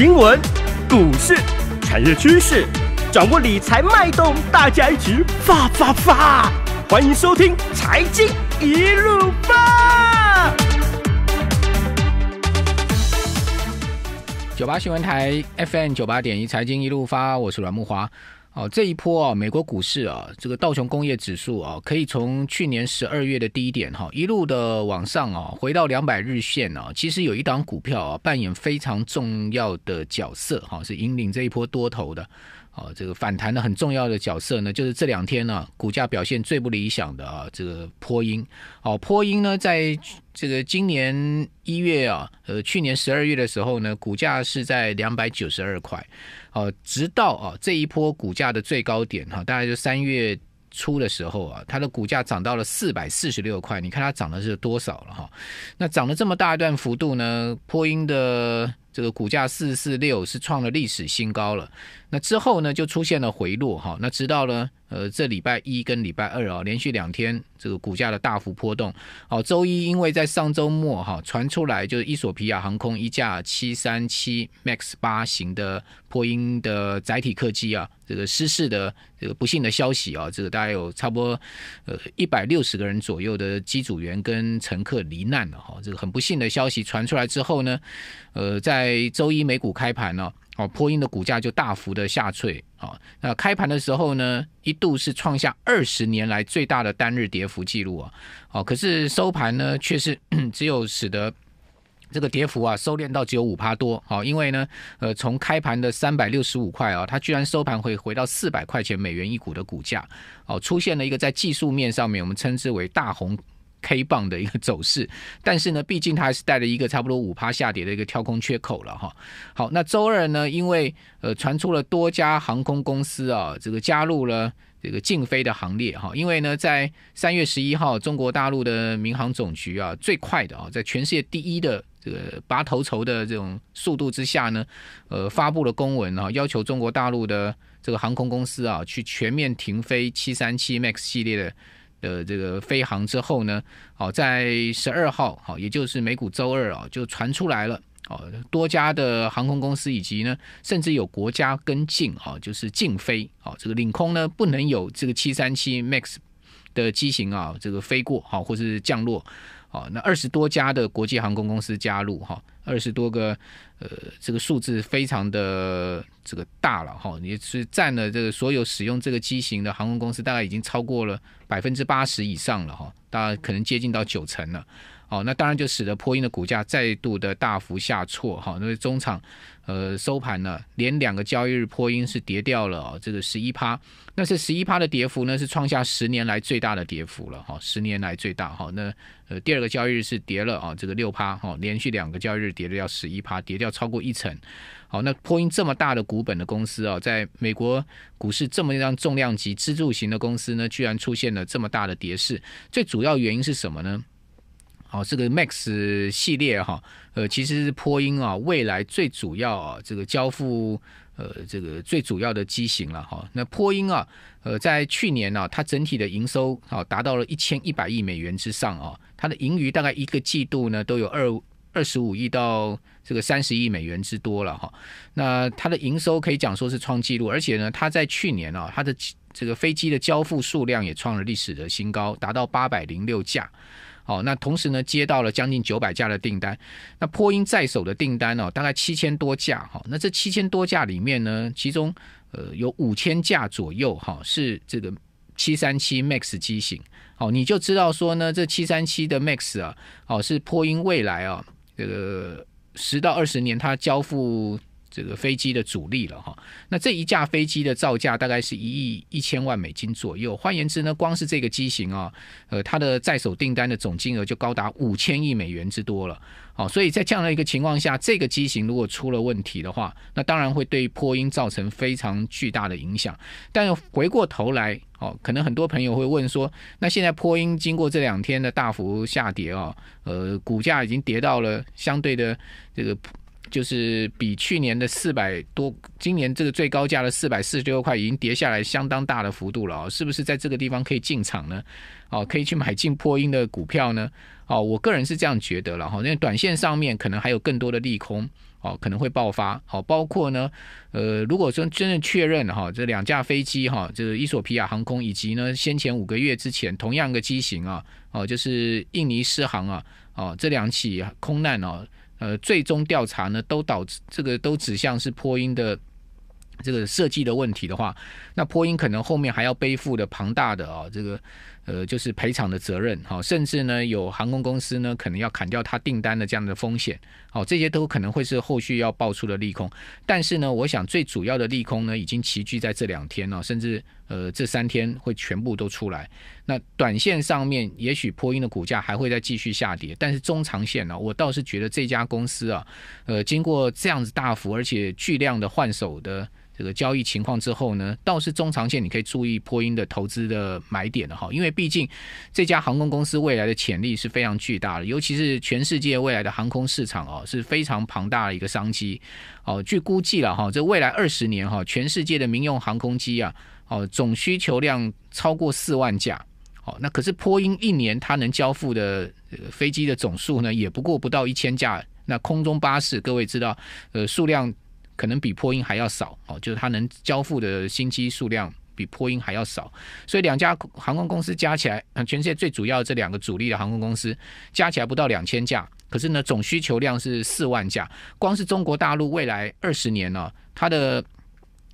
新闻、股市、产业趋势，掌握理财脉动，大家一起发发发！欢迎收听《财经一路发》。九八新闻台 FM 九八点一，《财经一路发》，我是阮木华。哦，这一波啊，美国股市啊，这个道琼工业指数啊，可以从去年十二月的低点哈，一路的往上啊，回到两百日线啊，其实有一档股票啊，扮演非常重要的角色哈，是引领这一波多头的。啊，这个反弹的很重要的角色呢，就是这两天呢，股价表现最不理想的啊，这个波音。哦，波音呢，在这个今年一月啊，呃，去年十二月的时候呢，股价是在两百九十二块。哦，直到啊这一波股价的最高点哈，大概就三月。出的时候啊，它的股价涨到了四百四十六块，你看它涨的是多少了哈？那涨了这么大一段幅度呢，波音的这个股价四四六是创了历史新高了。那之后呢，就出现了回落哈。那直到呢？呃，这礼拜一跟礼拜二啊，连续两天这个股价的大幅波动。好，周一因为在上周末哈传出来就是伊索皮亚航空一架七三七 MAX 八型的波音的载体客机啊，这个失事的这个不幸的消息啊，这个大概有差不多呃一百六十个人左右的机组员跟乘客罹难了哈，这个很不幸的消息传出来之后呢，呃，在周一美股开盘呢。哦，波音的股价就大幅的下坠。哦，那开盘的时候呢，一度是创下二十年来最大的单日跌幅记录啊。哦，可是收盘呢，却是 只有使得这个跌幅啊收敛到只有五趴多。好，因为呢，呃，从开盘的三百六十五块啊，它居然收盘会回到四百块钱美元一股的股价。哦，出现了一个在技术面上面，我们称之为大红。K 棒的一个走势，但是呢，毕竟它还是带了一个差不多五趴下跌的一个跳空缺口了哈。好，那周二呢，因为呃传出了多家航空公司啊，这个加入了这个禁飞的行列哈。因为呢，在三月十一号，中国大陆的民航总局啊，最快的啊，在全世界第一的这个拔头筹的这种速度之下呢，呃，发布了公文啊，要求中国大陆的这个航空公司啊，去全面停飞七三七 MAX 系列的。的这个飞航之后呢，好在十二号，好也就是美股周二啊，就传出来了，哦，多家的航空公司以及呢，甚至有国家跟进，哈，就是禁飞，啊，这个领空呢不能有这个七三七 MAX。的机型啊，这个飞过好，或是降落好，那二十多家的国际航空公司加入哈，二十多个呃，这个数字非常的这个大了哈，也是占了这个所有使用这个机型的航空公司，大概已经超过了百分之八十以上了哈，大概可能接近到九成了。哦，那当然就使得波音的股价再度的大幅下挫哈。那中场，呃，收盘呢，连两个交易日波音是跌掉了哦，这个十一趴。那是十一趴的跌幅呢，是创下十年来最大的跌幅了哈，十年来最大哈。那呃，第二个交易日是跌了啊，这个六趴哈，连续两个交易日跌了要十一趴，跌掉超过一成。好，那波音这么大的股本的公司啊，在美国股市这么一张重量级支柱型的公司呢，居然出现了这么大的跌势，最主要原因是什么呢？好，这个 Max 系列哈，呃，其实是波音啊，未来最主要啊，这个交付呃，这个最主要的机型了哈。那波音啊，呃，在去年呢，它整体的营收好达到了一千一百亿美元之上啊，它的盈余大概一个季度呢都有二二十五亿到这个三十亿美元之多了哈。那它的营收可以讲说是创纪录，而且呢，它在去年啊，它的这个飞机的交付数量也创了历史的新高，达到八百零六架。哦，那同时呢，接到了将近九百架的订单，那波音在手的订单哦，大概七千多架哈。那这七千多架里面呢，其中呃有五千架左右哈，是这个七三七 MAX 机型。好，你就知道说呢，这七三七的 MAX 啊，好是波音未来啊，这个十到二十年它交付。这个飞机的主力了哈，那这一架飞机的造价大概是一亿一千万美金左右。换言之呢，光是这个机型啊，呃，它的在手订单的总金额就高达五千亿美元之多了。好，所以在这样的一个情况下，这个机型如果出了问题的话，那当然会对波音造成非常巨大的影响。但回过头来，哦，可能很多朋友会问说，那现在波音经过这两天的大幅下跌啊，呃，股价已经跌到了相对的这个。就是比去年的四百多，今年这个最高价的四百四十六块已经跌下来相当大的幅度了哦，是不是在这个地方可以进场呢？哦，可以去买进破音的股票呢？哦，我个人是这样觉得了哈，因为短线上面可能还有更多的利空哦，可能会爆发。好，包括呢，呃，如果说真的确认哈，这两架飞机哈，就是伊索皮亚航空以及呢先前五个月之前同样的机型啊，哦，就是印尼狮航啊，哦，这两起空难哦。呃，最终调查呢，都导致这个都指向是波音的这个设计的问题的话，那波音可能后面还要背负的庞大的啊这个。呃，就是赔偿的责任好，甚至呢，有航空公司呢，可能要砍掉他订单的这样的风险，好，这些都可能会是后续要爆出的利空。但是呢，我想最主要的利空呢，已经齐聚在这两天了，甚至呃，这三天会全部都出来。那短线上面，也许波音的股价还会再继续下跌，但是中长线呢，我倒是觉得这家公司啊，呃，经过这样子大幅而且巨量的换手的。这个交易情况之后呢，倒是中长线你可以注意波音的投资的买点的哈，因为毕竟这家航空公司未来的潜力是非常巨大的，尤其是全世界未来的航空市场啊是非常庞大的一个商机。哦，据估计了哈，这未来二十年哈，全世界的民用航空机啊，哦总需求量超过四万架。哦，那可是波音一年它能交付的飞机的总数呢，也不过不到一千架。那空中巴士各位知道，呃数量。可能比波音还要少哦，就是它能交付的新机数量比波音还要少，所以两家航空公司加起来，全世界最主要的这两个主力的航空公司加起来不到两千架，可是呢，总需求量是四万架，光是中国大陆未来二十年呢，它的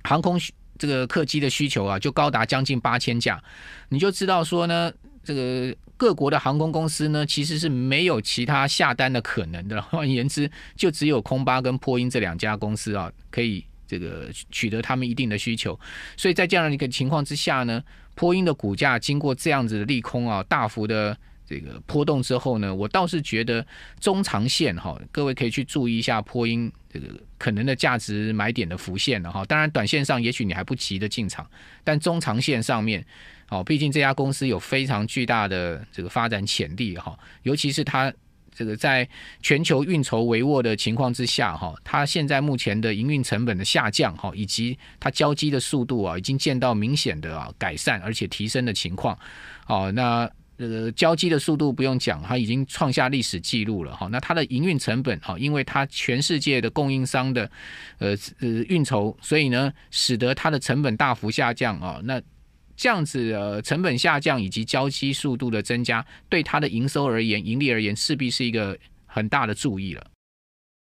航空这个客机的需求啊，就高达将近八千架，你就知道说呢。这个各国的航空公司呢，其实是没有其他下单的可能的。换言之，就只有空巴跟波音这两家公司啊，可以这个取得他们一定的需求。所以在这样的一个情况之下呢，波音的股价经过这样子的利空啊，大幅的。这个波动之后呢，我倒是觉得中长线哈，各位可以去注意一下波音这个可能的价值买点的浮现了哈。当然，短线上也许你还不急的进场，但中长线上面哦，毕竟这家公司有非常巨大的这个发展潜力哈。尤其是它这个在全球运筹帷幄的情况之下哈，它现在目前的营运成本的下降哈，以及它交机的速度啊，已经见到明显的啊改善而且提升的情况，哦那。呃，交机的速度不用讲，它已经创下历史记录了哈。那它的营运成本哈，因为它全世界的供应商的呃呃运筹，所以呢，使得它的成本大幅下降啊。那这样子呃，成本下降以及交机速度的增加，对它的营收而言、盈利而言，势必是一个很大的注意了。